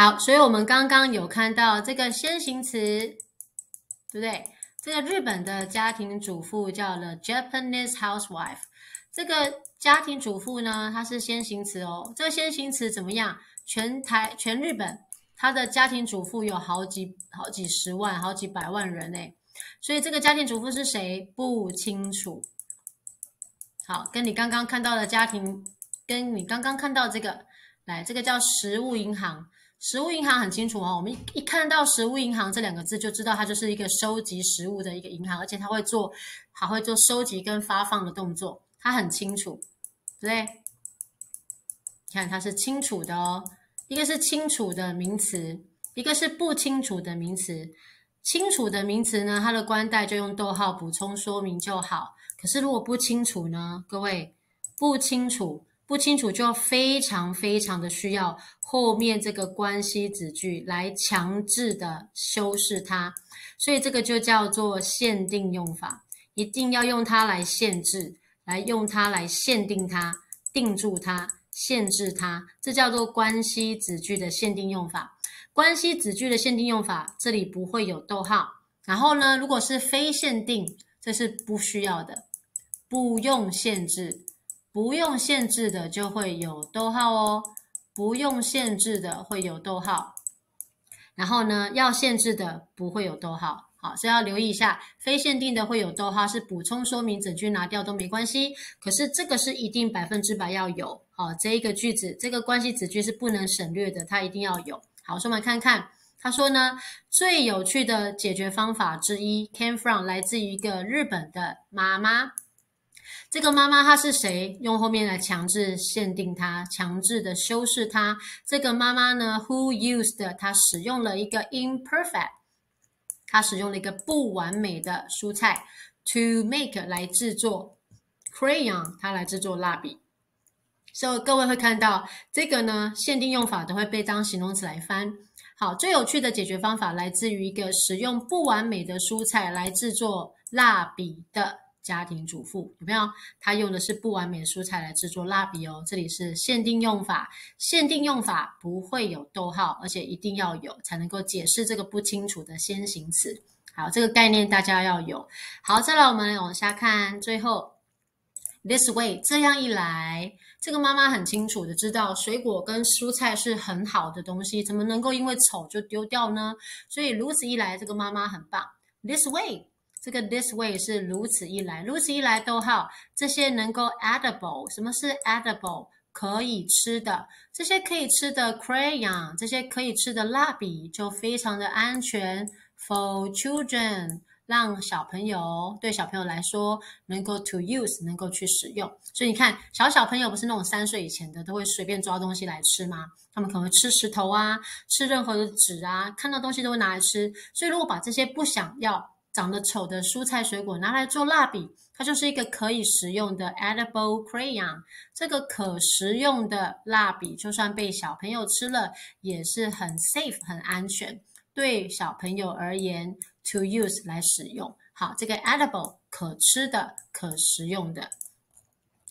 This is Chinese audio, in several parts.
好，所以我们刚刚有看到这个先行词，对不对？这个日本的家庭主妇叫了 Japanese housewife。这个家庭主妇呢，它是先行词哦。这个先行词怎么样？全台全日本，它的家庭主妇有好几好几十万、好几百万人呢。所以这个家庭主妇是谁不清楚。好，跟你刚刚看到的家庭，跟你刚刚看到这个，来，这个叫食物银行。食物银行很清楚哦，我们一看到“食物银行”这两个字，就知道它就是一个收集食物的一个银行，而且它会做，它会做收集跟发放的动作。它很清楚，对不对？看它是清楚的哦，一个是清楚的名词，一个是不清楚的名词。清楚的名词呢，它的冠带就用逗号补充说明就好。可是如果不清楚呢，各位不清楚。不清楚就要非常非常的需要后面这个关系子句来强制的修饰它，所以这个就叫做限定用法，一定要用它来限制，来用它来限定它，定住它，限制它，这叫做关系子句的限定用法。关系子句的限定用法，这里不会有逗号。然后呢，如果是非限定，这是不需要的，不用限制。不用限制的就会有逗号哦，不用限制的会有逗号，然后呢，要限制的不会有逗号，好，所以要留意一下，非限定的会有逗号，是补充说明，整句拿掉都没关系。可是这个是一定百分之百要有好，这一个句子，这个关系子句是不能省略的，它一定要有。好，我们来看看，他说呢，最有趣的解决方法之一 came from 来自于一个日本的妈妈。这个妈妈她是谁？用后面来强制限定它，强制的修饰它。这个妈妈呢？Who used？她使用了一个 imperfect，她使用了一个不完美的蔬菜 to make 来制作 crayon，她来制作蜡笔。所以各位会看到这个呢，限定用法都会被当形容词来翻。好，最有趣的解决方法来自于一个使用不完美的蔬菜来制作蜡笔的。家庭主妇有没有？她用的是不完美蔬菜来制作蜡笔哦。这里是限定用法，限定用法不会有逗号，而且一定要有，才能够解释这个不清楚的先行词。好，这个概念大家要有。好，再来我们往下看，最后 this way，这样一来，这个妈妈很清楚的知道水果跟蔬菜是很好的东西，怎么能够因为丑就丢掉呢？所以如此一来，这个妈妈很棒。this way。这个 this way 是如此一来，如此一来，逗号这些能够 edible 什么是 edible 可以吃的这些可以吃的 crayon 这些可以吃的蜡笔就非常的安全 for children 让小朋友对小朋友来说能够 to use 能够去使用。所以你看，小小朋友不是那种三岁以前的都会随便抓东西来吃吗？他们可能吃石头啊，吃任何的纸啊，看到东西都会拿来吃。所以如果把这些不想要。长得丑的蔬菜水果拿来做蜡笔，它就是一个可以食用的 edible crayon。这个可食用的蜡笔，就算被小朋友吃了，也是很 safe 很安全。对小朋友而言，to use 来使用。好，这个 edible 可吃的，可食用的。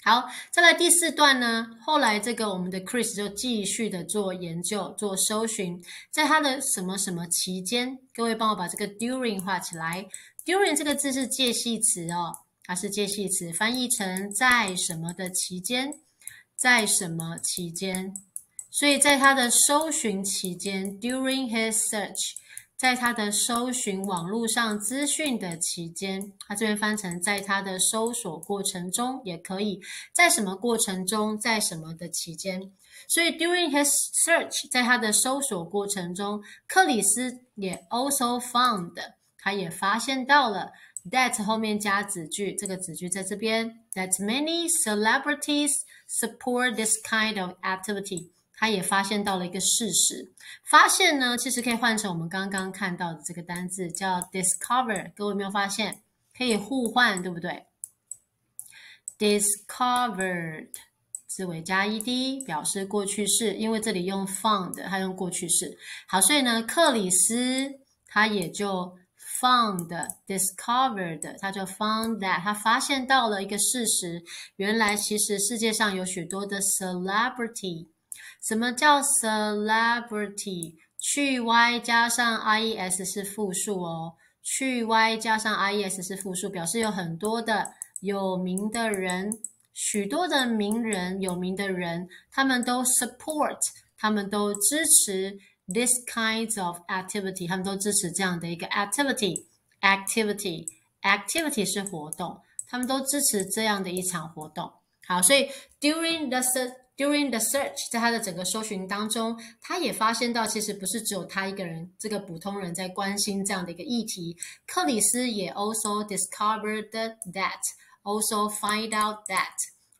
好，再来第四段呢。后来这个我们的 Chris 就继续的做研究，做搜寻，在他的什么什么期间，各位帮我把这个 during 画起来。during 这个字是介系词哦，它是介系词，翻译成在什么的期间，在什么期间，所以在他的搜寻期间，during his search。在他的搜寻网络上资讯的期间，他这边翻成在他的搜索过程中也可以，在什么过程中，在什么的期间，所以 during his search，在他的搜索过程中，克里斯也 also found，他也发现到了 that 后面加子句，这个子句在这边 that many celebrities support this kind of activity。他也发现到了一个事实，发现呢，其实可以换成我们刚刚看到的这个单字叫 discover。各位有没有发现可以互换，对不对？discovered 字尾加 ed 表示过去式，因为这里用 found，它用过去式。好，所以呢，克里斯他也就 found，discovered，他就 found that 他发现到了一个事实，原来其实世界上有许多的 celebrity。什么叫 celebrity？去 y 加上 i e s 是复数哦。去 y 加上 i e s 是复数，表示有很多的有名的人，许多的名人，有名的人他们都 support，他们都支持 this kinds of activity，他们都支持这样的一个 activity。activity activity 是活动，他们都支持这样的一场活动。好，所以 during the。During the search，在他的整个搜寻当中，他也发现到，其实不是只有他一个人，这个普通人在关心这样的一个议题。克里斯也 also discovered that，also find out that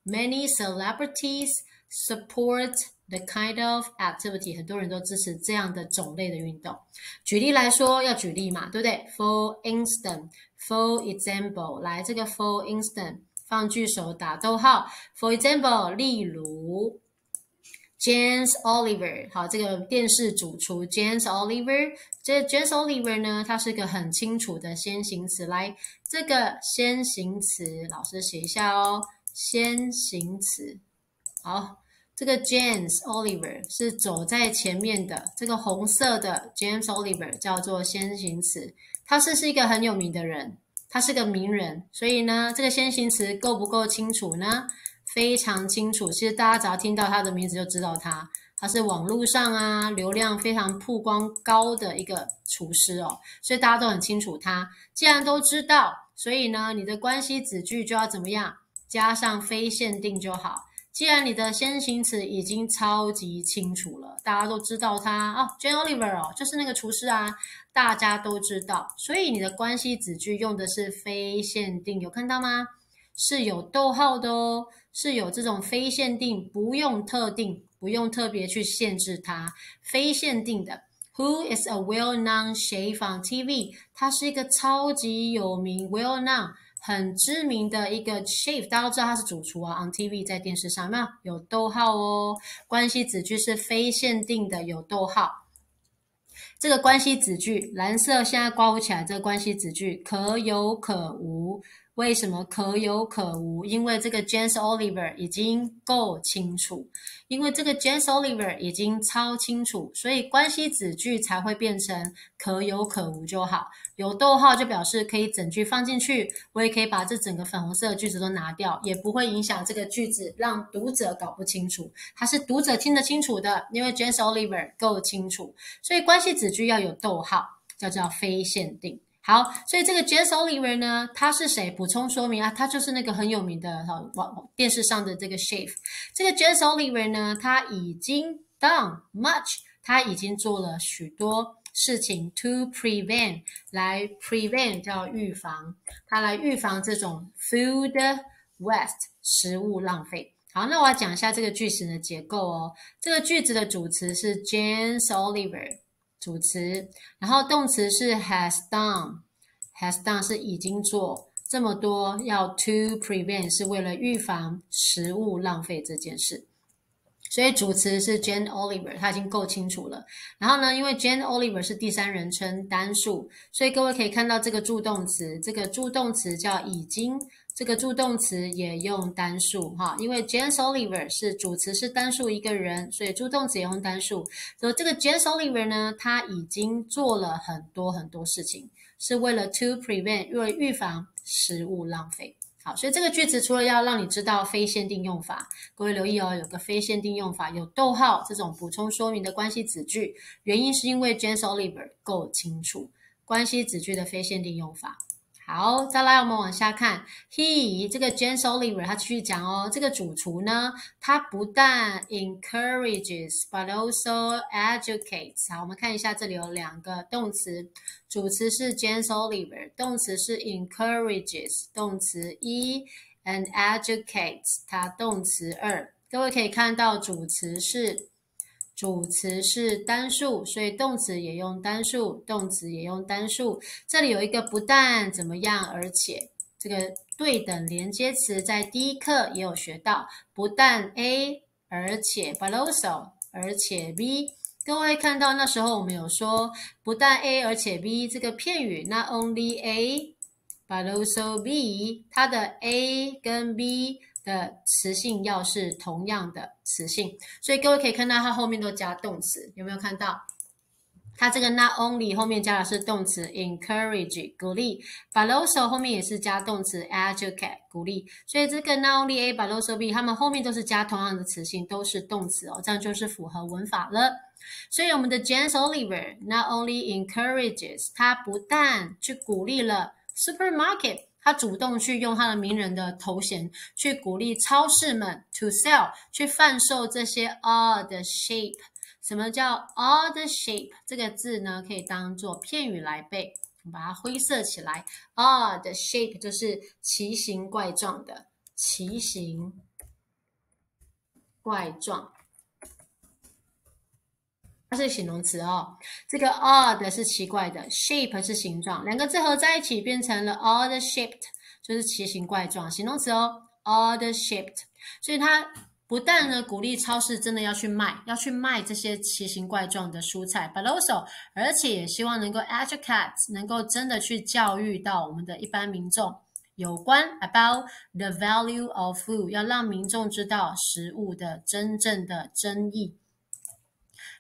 many celebrities support the kind of activity。很多人都支持这样的种类的运动。举例来说，要举例嘛，对不对？For instance，for example，来这个 for instance。放句首打逗号，for example，例如，James Oliver，好，这个电视主厨 James Oliver，这 James Oliver 呢，它是个很清楚的先行词。来，这个先行词，老师写一下哦，先行词，好，这个 James Oliver 是走在前面的，这个红色的 James Oliver 叫做先行词，他是是一个很有名的人。他是个名人，所以呢，这个先行词够不够清楚呢？非常清楚。其实大家只要听到他的名字就知道他，他是网络上啊流量非常曝光高的一个厨师哦，所以大家都很清楚他。既然都知道，所以呢，你的关系子句就要怎么样？加上非限定就好。既然你的先行词已经超级清楚了，大家都知道他哦，John Oliver 哦，就是那个厨师啊。大家都知道，所以你的关系子句用的是非限定，有看到吗？是有逗号的哦，是有这种非限定，不用特定，不用特别去限制它，非限定的。Who is a well-known chef on TV？他是一个超级有名、well-known、很知名的一个 chef，大家都知道他是主厨啊。On TV 在电视上，没有有逗号哦，关系子句是非限定的，有逗号。这个关系子句，蓝色现在刮不起来，这个关系子句可有可无。为什么可有可无？因为这个 James Oliver 已经够清楚，因为这个 James Oliver 已经超清楚，所以关系子句才会变成可有可无就好。有逗号就表示可以整句放进去，我也可以把这整个粉红色的句子都拿掉，也不会影响这个句子让读者搞不清楚，它是读者听得清楚的，因为 James Oliver 够清楚，所以关系子句要有逗号，叫叫非限定。好，所以这个 James Oliver 呢，他是谁？补充说明啊，他就是那个很有名的哈，网电视上的这个 chef。这个 James Oliver 呢，他已经 done much，他已经做了许多事情 to prevent 来 prevent 叫预防，他来预防这种 food waste 食物浪费。好，那我要讲一下这个句型的结构哦。这个句子的主词是 James Oliver。主词，然后动词是 has done，has done 是已经做这么多，要 to prevent 是为了预防食物浪费这件事，所以主词是 Jane Oliver，他已经够清楚了。然后呢，因为 Jane Oliver 是第三人称单数，所以各位可以看到这个助动词，这个助动词叫已经。这个助动词也用单数哈，因为 James Oliver 是主词是单数一个人，所以助动词也用单数。所以这个 James Oliver 呢，他已经做了很多很多事情，是为了 to prevent 为了预防食物浪费。好，所以这个句子除了要让你知道非限定用法，各位留意哦，有个非限定用法，有逗号这种补充说明的关系子句，原因是因为 James Oliver 够清楚，关系子句的非限定用法。好，再来我们往下看。He 这个 Gens Oliver 他继续讲哦，这个主厨呢，他不但 encourages，but also educates。好，我们看一下，这里有两个动词，主词是 Gens Oliver，动词是 encourages，动词一，and educates，它动词二。各位可以看到，主词是。主词是单数，所以动词也用单数。动词也用单数。这里有一个不但怎么样，而且这个对等连接词在第一课也有学到。不但 A，而且 also，而且 B。各位看到那时候我们有说不但 A，而且 B 这个片语。那 only A，but also B，它的 A 跟 B。的词性要是同样的词性，所以各位可以看到它后面都加动词，有没有看到？它这个 not only 后面加的是动词 encourage 鼓励，also b u t 后面也是加动词 educate 鼓励，所以这个 not only a but also b 它们后面都是加同样的词性，都是动词哦，这样就是符合文法了。所以我们的 James Oliver not only encourages 他不但去鼓励了 supermarket。他主动去用他的名人的头衔去鼓励超市们 to sell 去贩售这些 odd shape。什么叫 odd shape？这个字呢，可以当做片语来背，我把它灰色起来。odd shape 就是奇形怪状的，奇形怪状。它是形容词哦。这个 “odd” 是奇怪的，“shape” 是形状，两个字合在一起变成了 “odd-shaped”，就是奇形怪状，形容词哦，“odd-shaped”。所以它不但呢鼓励超市真的要去卖，要去卖这些奇形怪状的蔬菜，but also，而且也希望能够 educate，能够真的去教育到我们的一般民众有关 about the value of food，要让民众知道食物的真正的真意。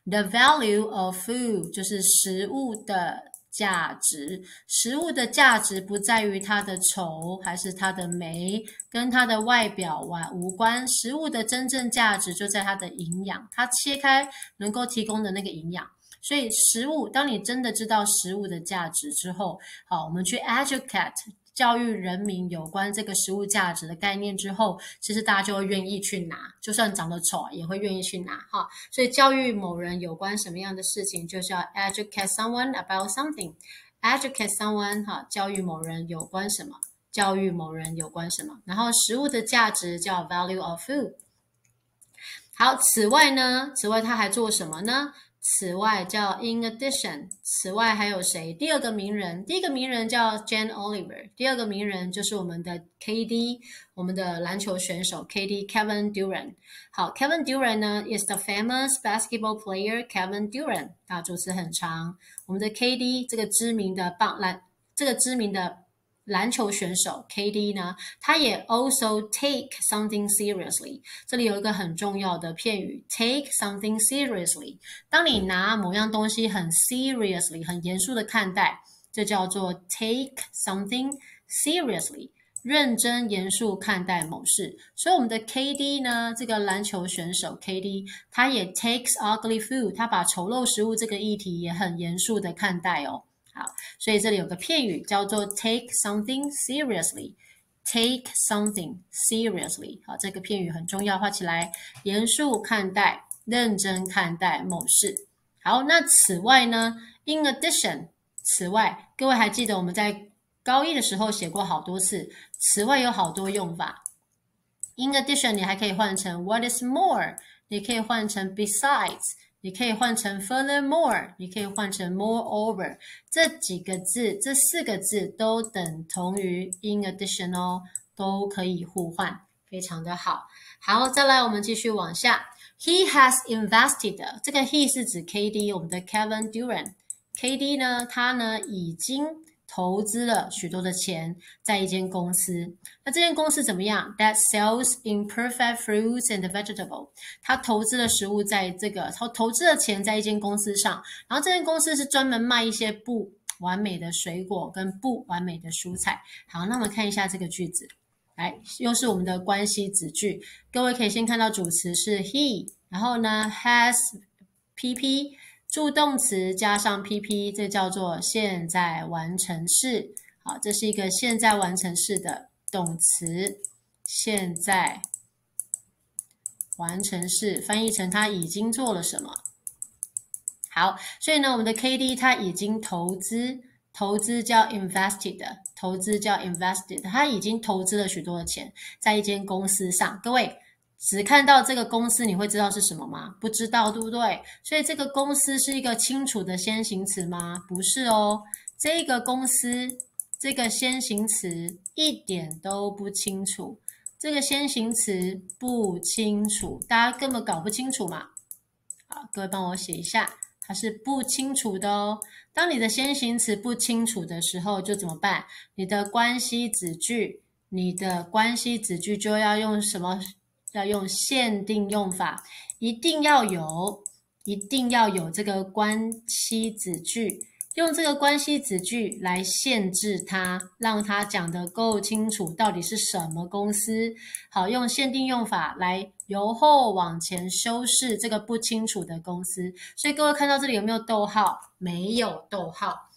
The value of food 就是食物的价值。食物的价值不在于它的丑还是它的美，跟它的外表完无关。食物的真正价值就在它的营养，它切开能够提供的那个营养。所以，食物当你真的知道食物的价值之后，好，我们去 educate。教育人民有关这个食物价值的概念之后，其实大家就会愿意去拿，就算长得丑也会愿意去拿哈。所以教育某人有关什么样的事情，就是要 educate someone about something，educate someone 哈，教育某人有关什么？教育某人有关什么？然后食物的价值叫 value of food。好，此外呢，此外他还做什么呢？此外，叫 in addition。此外还有谁？第二个名人，第一个名人叫 Jane Oliver，第二个名人就是我们的 KD，我们的篮球选手 KD Kevin Durant。好，Kevin Durant 呢？is the famous basketball player Kevin Durant。大主持词很长，我们的 KD 这个知名的棒篮，这个知名的。篮球选手 K.D. 呢，他也 also take something seriously。这里有一个很重要的片语，take something seriously。当你拿某样东西很 seriously、很严肃的看待，这叫做 take something seriously，认真严肃看待某事。所以我们的 K.D. 呢，这个篮球选手 K.D. 他也 takes ugly food，他把丑陋食物这个议题也很严肃的看待哦。好，所以这里有个片语叫做 take something seriously，take something seriously。好，这个片语很重要，画起来，严肃看待，认真看待某事。好，那此外呢？In addition，此外，各位还记得我们在高一的时候写过好多次，此外有好多用法。In addition，你还可以换成 what is more，你可以换成 besides。你可以换成 furthermore，你可以换成 moreover，这几个字，这四个字都等同于 in addition 哦，都可以互换，非常的好。好，再来，我们继续往下。He has invested。这个 he 是指 K D，我们的 Kevin Durant。K D 呢，他呢已经。投资了许多的钱在一间公司，那这间公司怎么样？That sells imperfect fruits and vegetables。他投资的食物在这个他投资的钱在一间公司上，然后这间公司是专门卖一些不完美的水果跟不完美的蔬菜。好，那我们看一下这个句子，来，又是我们的关系子句。各位可以先看到主词是 he，然后呢，has PP。助动词加上 P P，这叫做现在完成式。好，这是一个现在完成式的动词，现在完成式翻译成他已经做了什么。好，所以呢，我们的 K D 它已经投资，投资叫 invested，投资叫 invested，它已经投资了许多的钱在一间公司上。各位。只看到这个公司，你会知道是什么吗？不知道，对不对？所以这个公司是一个清楚的先行词吗？不是哦，这个公司这个先行词一点都不清楚，这个先行词不清楚，大家根本搞不清楚嘛。好，各位帮我写一下，它是不清楚的哦。当你的先行词不清楚的时候，就怎么办？你的关系子句，你的关系子句就要用什么？要用限定用法，一定要有，一定要有这个关系子句，用这个关系子句来限制它，让它讲得够清楚到底是什么公司。好，用限定用法来由后往前修饰这个不清楚的公司。所以各位看到这里有没有逗号？没有逗号。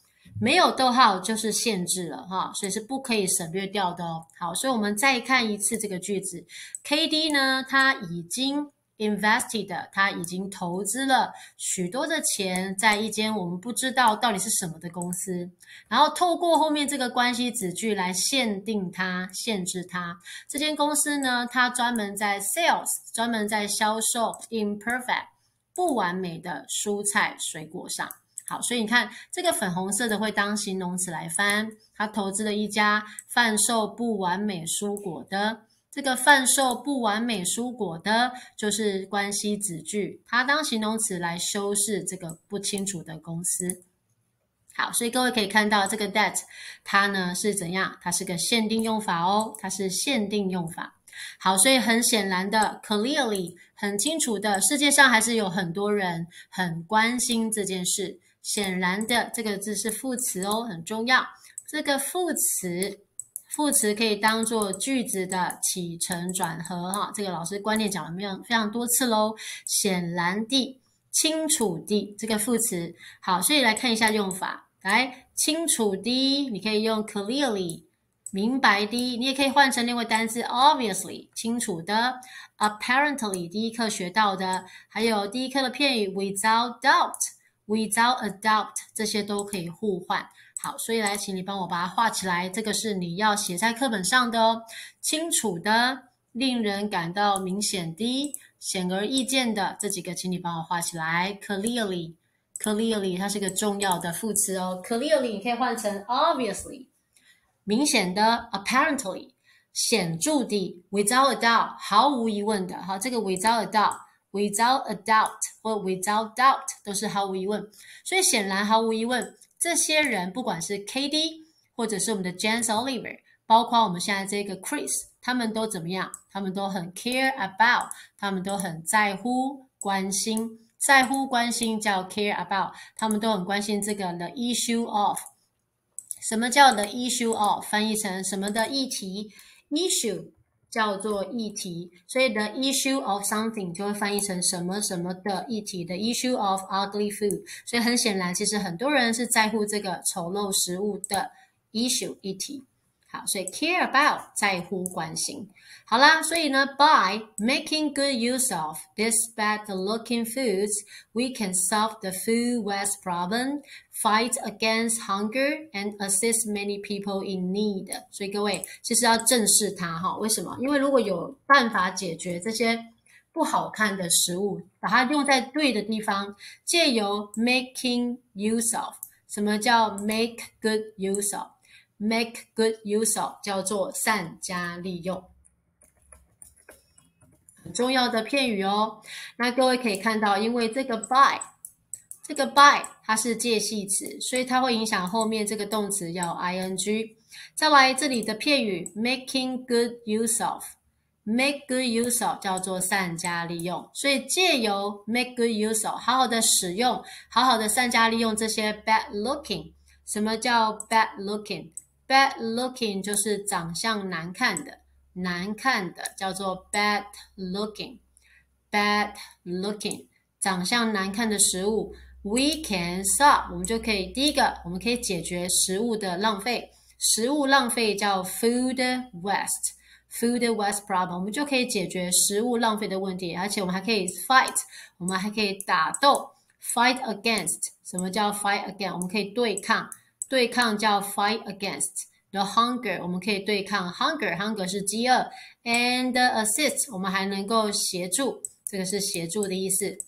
没有逗号就是限制了哈，所以是不可以省略掉的哦。好，所以我们再看一次这个句子，K D 呢，他已经 invested，他已经投资了许多的钱在一间我们不知道到底是什么的公司，然后透过后面这个关系子句来限定它、限制它。这间公司呢，它专门在 sales，专门在销售 imperfect 不完美的蔬菜水果上。好，所以你看这个粉红色的会当形容词来翻。他投资了一家贩售不完美蔬果的。这个贩售不完美蔬果的，就是关系子句，它当形容词来修饰这个不清楚的公司。好，所以各位可以看到这个 that，它呢是怎样？它是个限定用法哦，它是限定用法。好，所以很显然的，clearly，很清楚的，世界上还是有很多人很关心这件事。显然的这个字是副词哦，很重要。这个副词，副词可以当做句子的起承转合哈。这个老师观念讲了没有非常多次喽。显然地、清楚地这个副词好，所以来看一下用法。来，清楚的你可以用 clearly，明白的你也可以换成另外单词 obviously，清楚的 apparently，第一课学到的，还有第一课的片语 without doubt。Without a doubt，这些都可以互换。好，所以来，请你帮我把它画起来。这个是你要写在课本上的哦。清楚的，令人感到明显的，显而易见的，这几个，请你帮我画起来。Clearly，clearly，它是一个重要的副词哦。Clearly，你可以换成 obviously，明显的，apparently，显著的，without a doubt，毫无疑问的。好，这个 without a doubt。Without a doubt 或 without doubt 都是毫无疑问，所以显然毫无疑问，这些人不管是 Katie 或者是我们的 Jens Oliver，包括我们现在这个 Chris，他们都怎么样？他们都很 care about，他们都很在乎、关心，在乎、关心叫 care about，他们都很关心这个 the issue of。什么叫 the issue of？翻译成什么的议题 issue？叫做议题，所以 the issue of something 就会翻译成什么什么的议题。the issue of ugly food，所以很显然，其实很多人是在乎这个丑陋食物的 issue 议题。好，所以 care about 在乎关心。好啦，所以呢，by making good use of these bad-looking foods, we can solve the food waste problem, fight against hunger, and assist many people in need。所以各位，其实要正视它哈。为什么？因为如果有办法解决这些不好看的食物，把它用在对的地方，借由 making use of。什么叫 make good use of？make good use of 叫做善加利用，很重要的片语哦。那各位可以看到，因为这个 by 这个 by 它是介系词，所以它会影响后面这个动词要 i n g。再来这里的片语 making good use of，make good use of 叫做善加利用，所以借由 make good use of 好好的使用，好好的善加利用这些 bad looking。什么叫 bad looking？Bad looking 就是长相难看的，难看的叫做 bad looking。Bad looking 长相难看的食物，We can stop，我们就可以第一个，我们可以解决食物的浪费。食物浪费叫 food waste，food waste problem，我们就可以解决食物浪费的问题。而且我们还可以 fight，我们还可以打斗，fight against。什么叫 fight against？我们可以对抗。对抗叫 fight against the hunger，我们可以对抗 hunger，hunger 是饥饿。And assist，我们还能够协助，这个是协助的意思。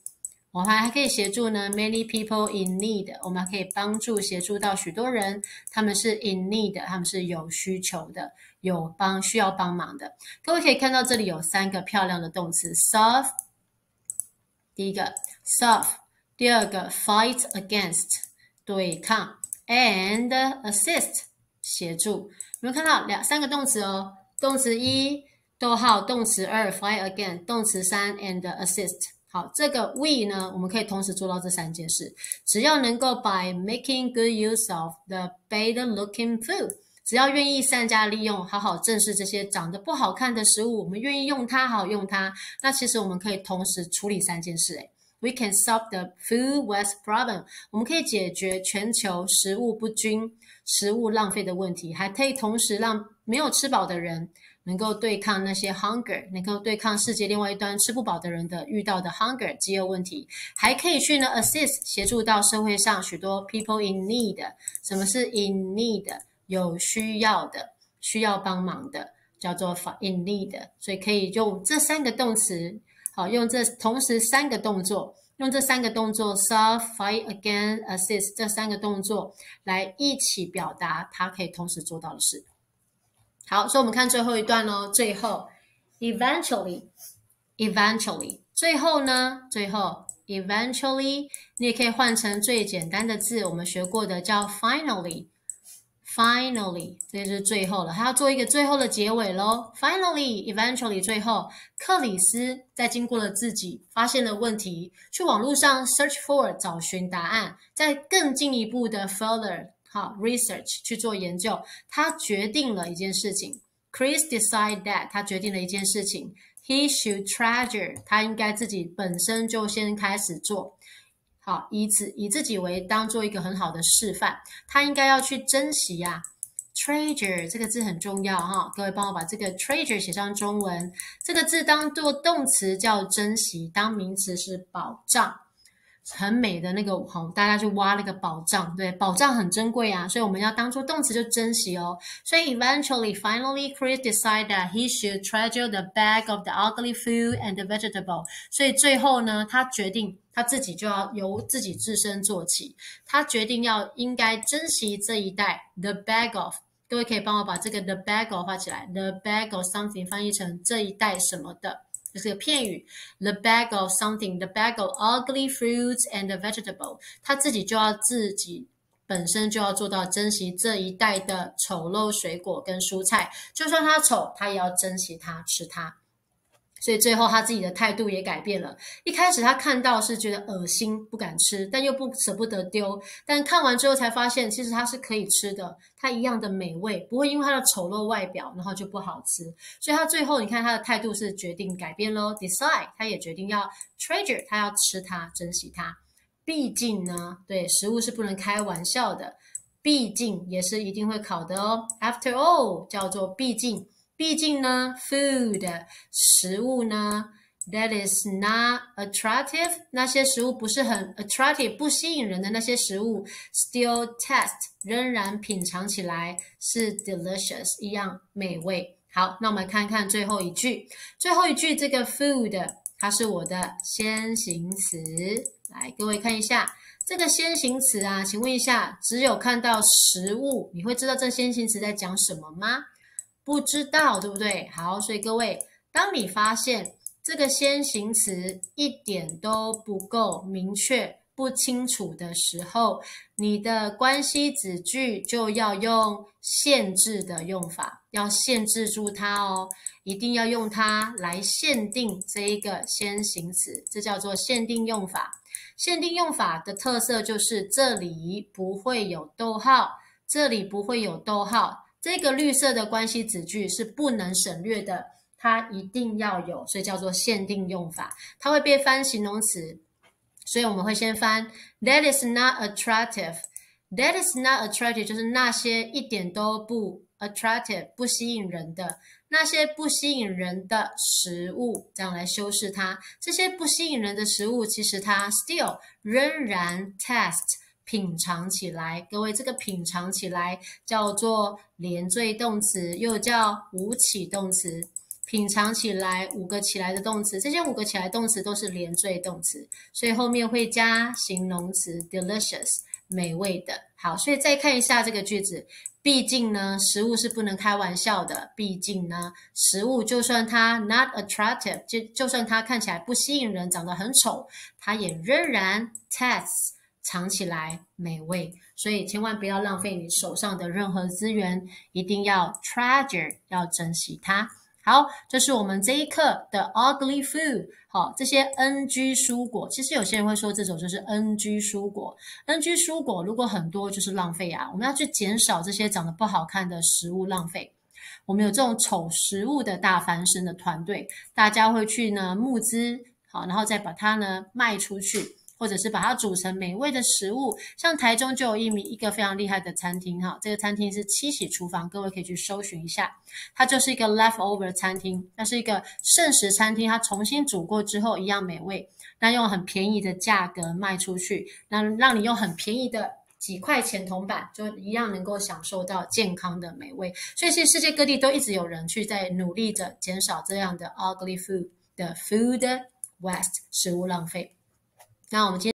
我们还还可以协助呢，many people in need，我们还可以帮助协助到许多人，他们是 in need，他们是有需求的，有帮需要帮忙的。各位可以看到，这里有三个漂亮的动词 solve，第一个 solve，第二个 fight against 对抗。And assist 协助，有没有看到两三个动词哦。动词一，逗号，动词二，fly again，动词三，and assist。好，这个 we 呢，我们可以同时做到这三件事。只要能够 by making good use of the bad-looking food，只要愿意善加利用，好好正视这些长得不好看的食物，我们愿意用它，好用它。那其实我们可以同时处理三件事，诶 We can solve the food waste problem. 我们可以解决全球食物不均、食物浪费的问题，还可以同时让没有吃饱的人能够对抗那些 hunger，能够对抗世界另外一端吃不饱的人的遇到的 hunger 饥饿问题，还可以去呢 assist 协助到社会上许多 people in need. 什么是 in need？有需要的、需要帮忙的，叫做 in need. 所以可以用这三个动词。好，用这同时三个动作，用这三个动作 s u r v i h e again, assist，这三个动作来一起表达他可以同时做到的事。好，所以我们看最后一段喽。最后，eventually, eventually，最后呢，最后，eventually，你也可以换成最简单的字，我们学过的叫 finally。Finally，这就是最后了，他要做一个最后的结尾喽。Finally，eventually，最后，克里斯在经过了自己发现的问题，去网络上 search for 找寻答案，在更进一步的 f u r t h e r 好 research 去做研究。他决定了一件事情，Chris d e c i d e that 他决定了一件事情，he should treasure 他应该自己本身就先开始做。好，以自以自己为当做一个很好的示范，他应该要去珍惜呀。treasure 这个字很重要哈，各位帮我把这个 treasure 写上中文。这个字当做动词叫珍惜，当名词是保障。很美的那个，好，大家就挖了个宝藏，对，宝藏很珍贵啊，所以我们要当做动词就珍惜哦。所以 eventually, finally, Chris decide that he should treasure the bag of the ugly food and the vegetable。所以最后呢，他决定他自己就要由自己自身做起，他决定要应该珍惜这一袋 the bag of。各位可以帮我把这个 the bag of 画起来，the bag of something 翻译成这一袋什么的。这是个片语，the bag of something，the bag of ugly fruits and vegetables，他自己就要自己本身就要做到珍惜这一袋的丑陋水果跟蔬菜，就算它丑，他也要珍惜它，吃它。所以最后他自己的态度也改变了。一开始他看到是觉得恶心，不敢吃，但又不舍不得丢。但看完之后才发现，其实它是可以吃的，它一样的美味，不会因为它的丑陋外表然后就不好吃。所以他最后你看他的态度是决定改变喽，decide。他也决定要 treasure，他要吃它，珍惜它。毕竟呢，对食物是不能开玩笑的，毕竟也是一定会考的哦。After all，叫做毕竟。毕竟呢，food 食物呢，that is not attractive，那些食物不是很 attractive，不吸引人的那些食物，still taste 仍然品尝起来是 delicious 一样美味。好，那我们看看最后一句，最后一句这个 food 它是我的先行词，来各位看一下这个先行词啊，请问一下，只有看到食物，你会知道这先行词在讲什么吗？不知道对不对？好，所以各位，当你发现这个先行词一点都不够明确、不清楚的时候，你的关系子句就要用限制的用法，要限制住它哦。一定要用它来限定这一个先行词，这叫做限定用法。限定用法的特色就是这里不会有逗号，这里不会有逗号。这个绿色的关系子句是不能省略的，它一定要有，所以叫做限定用法。它会被翻形容词，所以我们会先翻。That is not attractive. That is not attractive，就是那些一点都不 attractive，不吸引人的那些不吸引人的食物，这样来修饰它。这些不吸引人的食物，其实它 still 仍然 taste。品尝起来，各位，这个品尝起来叫做连缀动词，又叫五起动词。品尝起来五个起来的动词，这些五个起来动词都是连缀动词，所以后面会加形容词 delicious，美味的。好，所以再看一下这个句子。毕竟呢，食物是不能开玩笑的。毕竟呢，食物就算它 not attractive，就就算它看起来不吸引人，长得很丑，它也仍然 taste。藏起来美味，所以千万不要浪费你手上的任何资源，一定要 treasure，要珍惜它。好，这是我们这一课的 ugly food。好，这些 ng 蔬果，其实有些人会说这种就是 ng 蔬果。ng 蔬果如果很多就是浪费啊，我们要去减少这些长得不好看的食物浪费。我们有这种丑食物的大翻身的团队，大家会去呢募资，好，然后再把它呢卖出去。或者是把它煮成美味的食物，像台中就有一名一个非常厉害的餐厅哈，这个餐厅是七喜厨房，各位可以去搜寻一下，它就是一个 leftover 餐厅，那是一个剩食餐厅，它重新煮过之后一样美味，那用很便宜的价格卖出去，那让你用很便宜的几块钱铜板就一样能够享受到健康的美味，所以是世界各地都一直有人去在努力着减少这样的 ugly food 的 food waste 食物浪费。那我们今。